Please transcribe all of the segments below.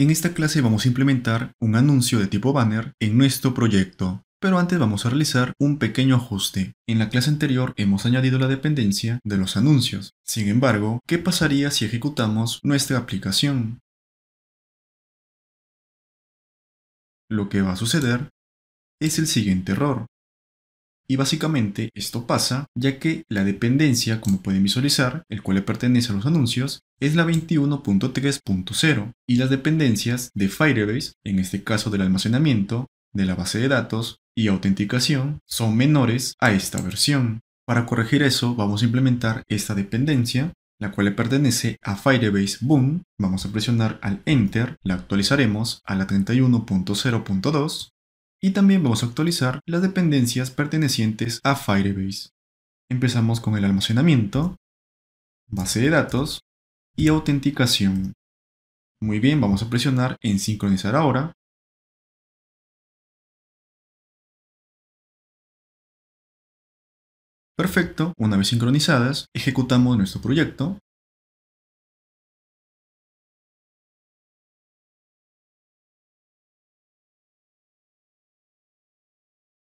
En esta clase vamos a implementar un anuncio de tipo banner en nuestro proyecto. Pero antes vamos a realizar un pequeño ajuste. En la clase anterior hemos añadido la dependencia de los anuncios. Sin embargo, ¿qué pasaría si ejecutamos nuestra aplicación? Lo que va a suceder es el siguiente error. Y básicamente esto pasa ya que la dependencia, como pueden visualizar, el cual le pertenece a los anuncios, es la 21.3.0 y las dependencias de Firebase, en este caso del almacenamiento, de la base de datos y autenticación, son menores a esta versión. Para corregir eso vamos a implementar esta dependencia, la cual le pertenece a Firebase Boom. Vamos a presionar al Enter, la actualizaremos a la 31.0.2 y también vamos a actualizar las dependencias pertenecientes a Firebase. Empezamos con el almacenamiento, base de datos y autenticación. Muy bien, vamos a presionar en sincronizar ahora. Perfecto, una vez sincronizadas, ejecutamos nuestro proyecto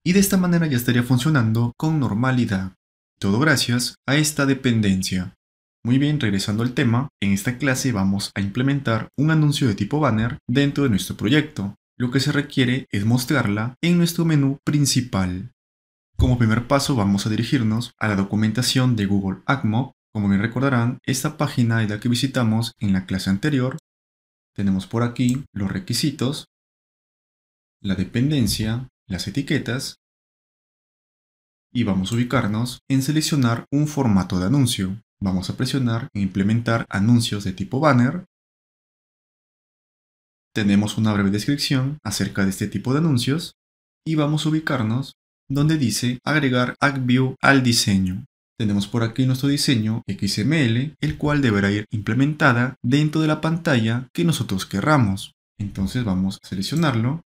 y de esta manera ya estaría funcionando con normalidad. Todo gracias a esta dependencia. Muy bien, regresando al tema, en esta clase vamos a implementar un anuncio de tipo banner dentro de nuestro proyecto. Lo que se requiere es mostrarla en nuestro menú principal. Como primer paso vamos a dirigirnos a la documentación de Google AdMob. Como bien recordarán, esta página es la que visitamos en la clase anterior. Tenemos por aquí los requisitos, la dependencia, las etiquetas y vamos a ubicarnos en seleccionar un formato de anuncio. Vamos a presionar en implementar anuncios de tipo banner. Tenemos una breve descripción acerca de este tipo de anuncios y vamos a ubicarnos donde dice agregar AdView al diseño. Tenemos por aquí nuestro diseño XML, el cual deberá ir implementada dentro de la pantalla que nosotros querramos. Entonces vamos a seleccionarlo,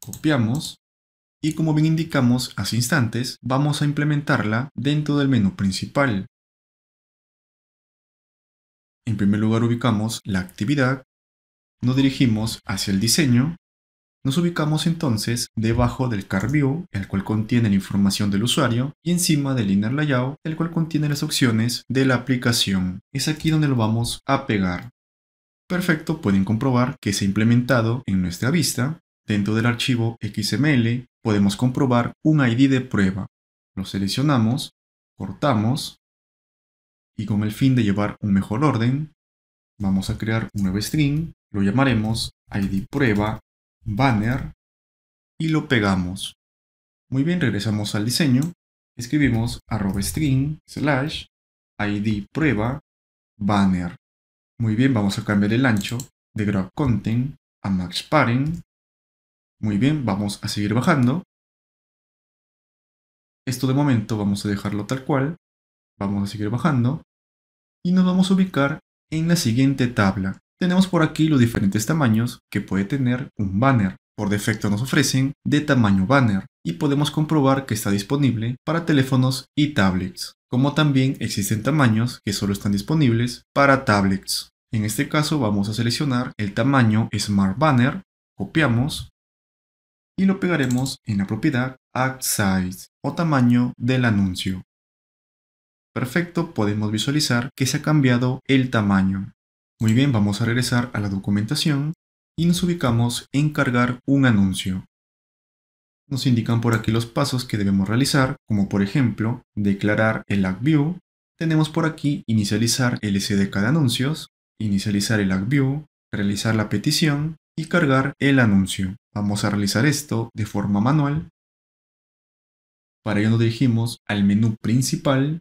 copiamos y como bien indicamos hace instantes, vamos a implementarla dentro del menú principal. En primer lugar ubicamos la actividad, nos dirigimos hacia el diseño, nos ubicamos entonces debajo del Car el cual contiene la información del usuario, y encima del Inner Layout, el cual contiene las opciones de la aplicación. Es aquí donde lo vamos a pegar. Perfecto, pueden comprobar que se ha implementado en nuestra vista dentro del archivo XML podemos comprobar un ID de prueba. Lo seleccionamos, cortamos y con el fin de llevar un mejor orden, vamos a crear un nuevo string, lo llamaremos ID prueba banner y lo pegamos. Muy bien, regresamos al diseño, escribimos arroba string slash ID prueba banner. Muy bien, vamos a cambiar el ancho de grab content a max parent muy bien, vamos a seguir bajando. Esto de momento vamos a dejarlo tal cual. Vamos a seguir bajando. Y nos vamos a ubicar en la siguiente tabla. Tenemos por aquí los diferentes tamaños que puede tener un banner. Por defecto nos ofrecen de tamaño banner y podemos comprobar que está disponible para teléfonos y tablets, como también existen tamaños que solo están disponibles para tablets. En este caso vamos a seleccionar el tamaño Smart Banner, copiamos y lo pegaremos en la propiedad Act Size o tamaño del anuncio. Perfecto, podemos visualizar que se ha cambiado el tamaño. Muy bien, vamos a regresar a la documentación y nos ubicamos en cargar un anuncio. Nos indican por aquí los pasos que debemos realizar, como por ejemplo, declarar el Act View. Tenemos por aquí inicializar el SDK de anuncios, inicializar el Act View, realizar la petición y cargar el anuncio. Vamos a realizar esto de forma manual. Para ello nos dirigimos al menú principal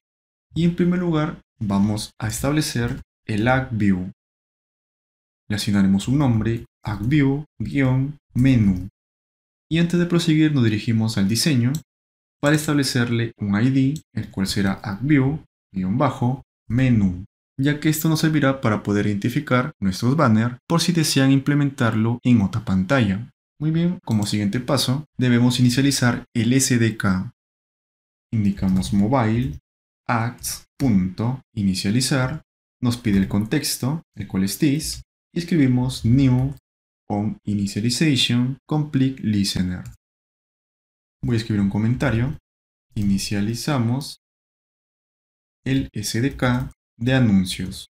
y en primer lugar vamos a establecer el ActView. Le asignaremos un nombre, actview menu Y antes de proseguir nos dirigimos al diseño para establecerle un ID, el cual será ActView-menú ya que esto nos servirá para poder identificar nuestros banners por si desean implementarlo en otra pantalla. Muy bien, como siguiente paso, debemos inicializar el SDK. Indicamos mobile, acts, inicializar, nos pide el contexto, el cual es this, y escribimos new on initialization complete listener. Voy a escribir un comentario. Inicializamos el SDK de anuncios.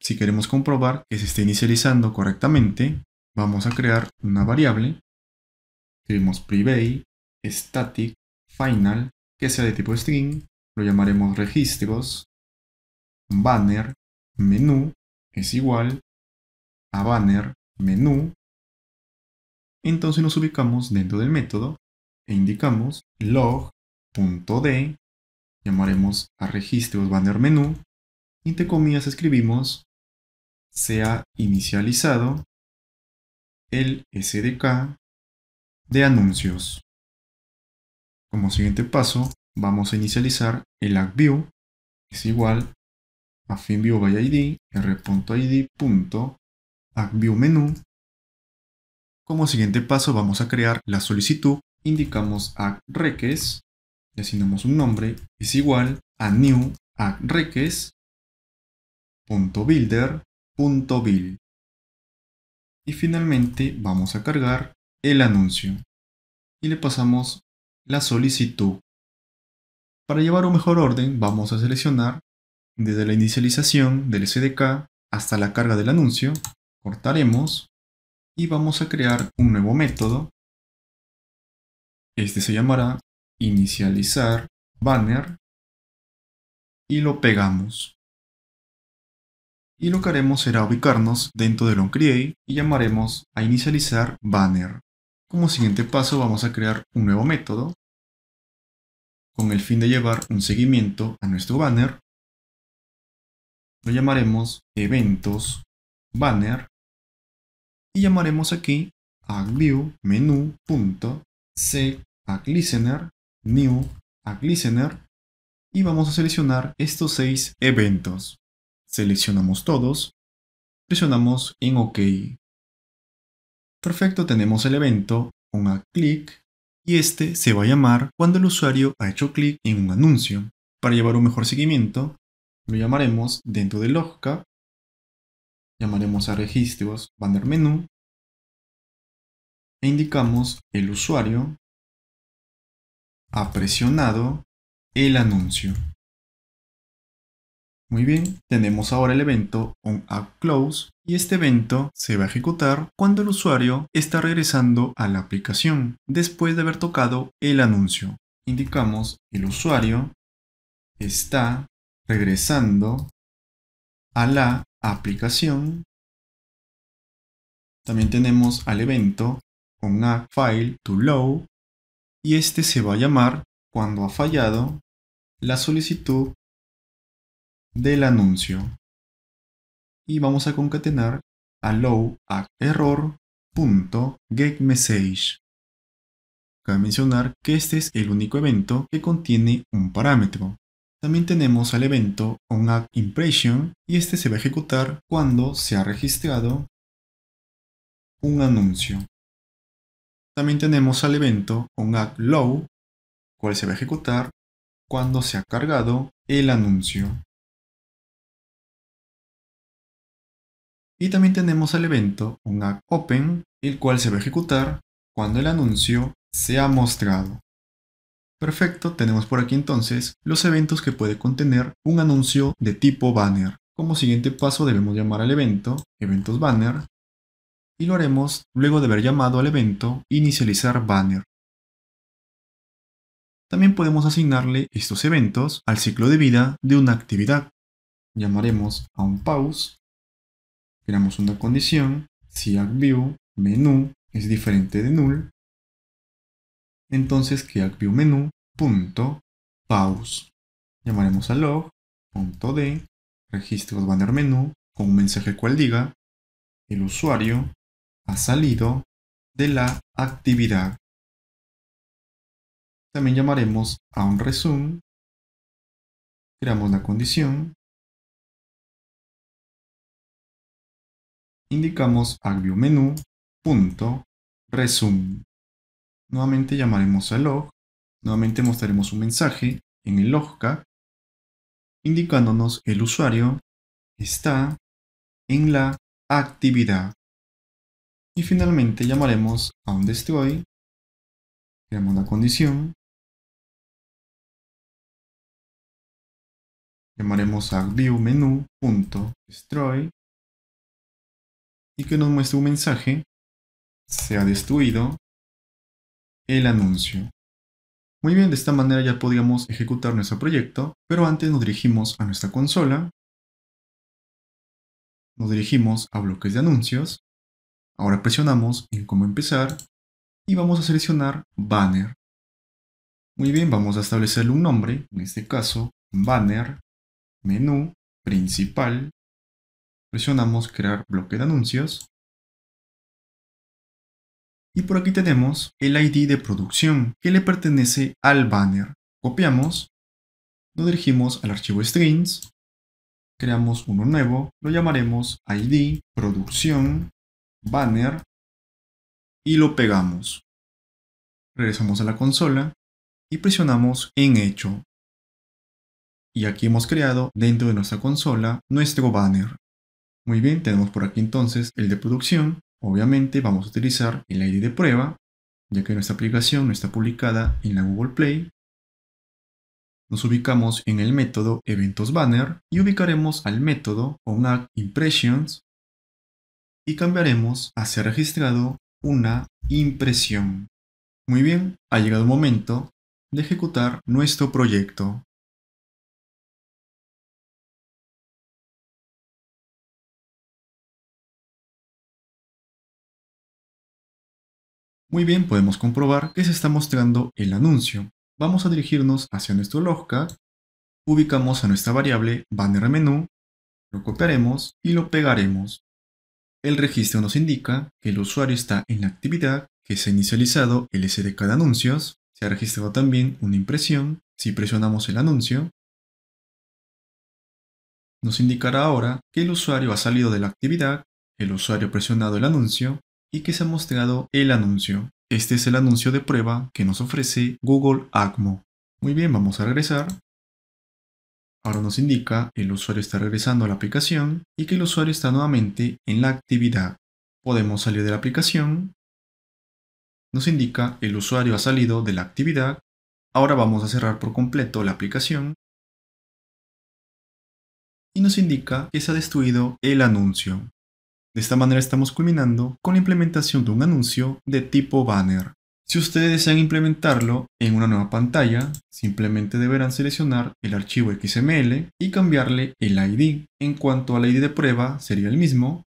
Si queremos comprobar que se está inicializando correctamente, vamos a crear una variable. Escribimos private, static, final, que sea de tipo string. Lo llamaremos registros, banner, menú, es igual a banner, menú. Entonces nos ubicamos dentro del método e indicamos log.d, llamaremos a registros banner menú, y entre comillas escribimos sea inicializado el SDK de anuncios. Como siguiente paso, vamos a inicializar el AppView, es igual a finViewById by id, r.id. menu. Como siguiente paso, vamos a crear la solicitud, indicamos AppReques, le asignamos un nombre, es igual a new build y finalmente vamos a cargar el anuncio. Y le pasamos la solicitud. Para llevar un mejor orden vamos a seleccionar desde la inicialización del SDK hasta la carga del anuncio, cortaremos y vamos a crear un nuevo método. Este se llamará inicializar banner y lo pegamos y lo que haremos será ubicarnos dentro del onCreate y llamaremos a inicializar banner. Como siguiente paso vamos a crear un nuevo método con el fin de llevar un seguimiento a nuestro banner. Lo llamaremos eventos banner y llamaremos aquí view menú new listener y vamos a seleccionar estos seis eventos. Seleccionamos todos. Presionamos en OK. Perfecto, tenemos el evento, un clic y este se va a llamar cuando el usuario ha hecho clic en un anuncio. Para llevar un mejor seguimiento, lo llamaremos dentro de Logca, llamaremos a registros banner menú e indicamos el usuario ha presionado el anuncio. Muy bien, tenemos ahora el evento on app close y este evento se va a ejecutar cuando el usuario está regresando a la aplicación después de haber tocado el anuncio. Indicamos el usuario está regresando a la aplicación. También tenemos al evento on file to low y este se va a llamar cuando ha fallado la solicitud del anuncio. Y vamos a concatenar a error Cabe mencionar que este es el único evento que contiene un parámetro. También tenemos al evento onActImpression y este se va a ejecutar cuando se ha registrado un anuncio. También tenemos al evento onActLow, cual se va a ejecutar cuando se ha cargado el anuncio. Y también tenemos al evento, un app open, el cual se va a ejecutar cuando el anuncio sea mostrado. Perfecto, tenemos por aquí entonces los eventos que puede contener un anuncio de tipo banner. Como siguiente paso debemos llamar al evento, eventos banner, y lo haremos luego de haber llamado al evento inicializar banner. También podemos asignarle estos eventos al ciclo de vida de una actividad. Llamaremos a un pause creamos una condición, si act.view.menu es diferente de null, entonces que acview Llamaremos a log registro de registros banner menú con un mensaje cual diga el usuario ha salido de la actividad. También llamaremos a un resume, creamos la condición indicamos agviewmenu.resume. Nuevamente llamaremos a log, nuevamente mostraremos un mensaje en el logca indicándonos el usuario está en la actividad. Y finalmente llamaremos a un destroy, creamos una condición, llamaremos a viewMenu.destroy y que nos muestre un mensaje, se ha destruido el anuncio. Muy bien, de esta manera ya podríamos ejecutar nuestro proyecto, pero antes nos dirigimos a nuestra consola, nos dirigimos a bloques de anuncios, ahora presionamos en cómo empezar y vamos a seleccionar banner. Muy bien, vamos a establecerle un nombre, en este caso banner, menú, principal, Presionamos crear bloque de anuncios. Y por aquí tenemos el ID de producción que le pertenece al banner. Copiamos, nos dirigimos al archivo strings, creamos uno nuevo, lo llamaremos ID producción banner y lo pegamos. Regresamos a la consola y presionamos en hecho. Y aquí hemos creado dentro de nuestra consola nuestro banner. Muy bien, tenemos por aquí entonces el de producción. Obviamente vamos a utilizar el ID de prueba, ya que nuestra aplicación no está publicada en la Google Play. Nos ubicamos en el método eventos banner y ubicaremos al método una impressions y cambiaremos a ser registrado una impresión. Muy bien, ha llegado el momento de ejecutar nuestro proyecto. Muy bien, podemos comprobar que se está mostrando el anuncio. Vamos a dirigirnos hacia nuestro logca, ubicamos a nuestra variable banner menú, lo copiaremos y lo pegaremos. El registro nos indica que el usuario está en la actividad, que se ha inicializado el SDK de anuncios, se ha registrado también una impresión, si presionamos el anuncio, nos indicará ahora que el usuario ha salido de la actividad, el usuario ha presionado el anuncio y que se ha mostrado el anuncio. Este es el anuncio de prueba que nos ofrece Google ACMO. Muy bien, vamos a regresar. Ahora nos indica el usuario está regresando a la aplicación y que el usuario está nuevamente en la actividad. Podemos salir de la aplicación. Nos indica el usuario ha salido de la actividad. Ahora vamos a cerrar por completo la aplicación. Y nos indica que se ha destruido el anuncio. De esta manera estamos culminando con la implementación de un anuncio de tipo banner. Si ustedes desean implementarlo en una nueva pantalla, simplemente deberán seleccionar el archivo XML y cambiarle el ID. En cuanto al ID de prueba, sería el mismo.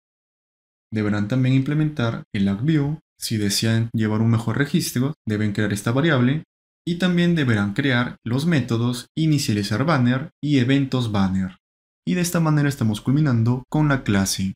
Deberán también implementar el agView. Si desean llevar un mejor registro, deben crear esta variable. Y también deberán crear los métodos inicializar banner y eventos banner. Y de esta manera estamos culminando con la clase.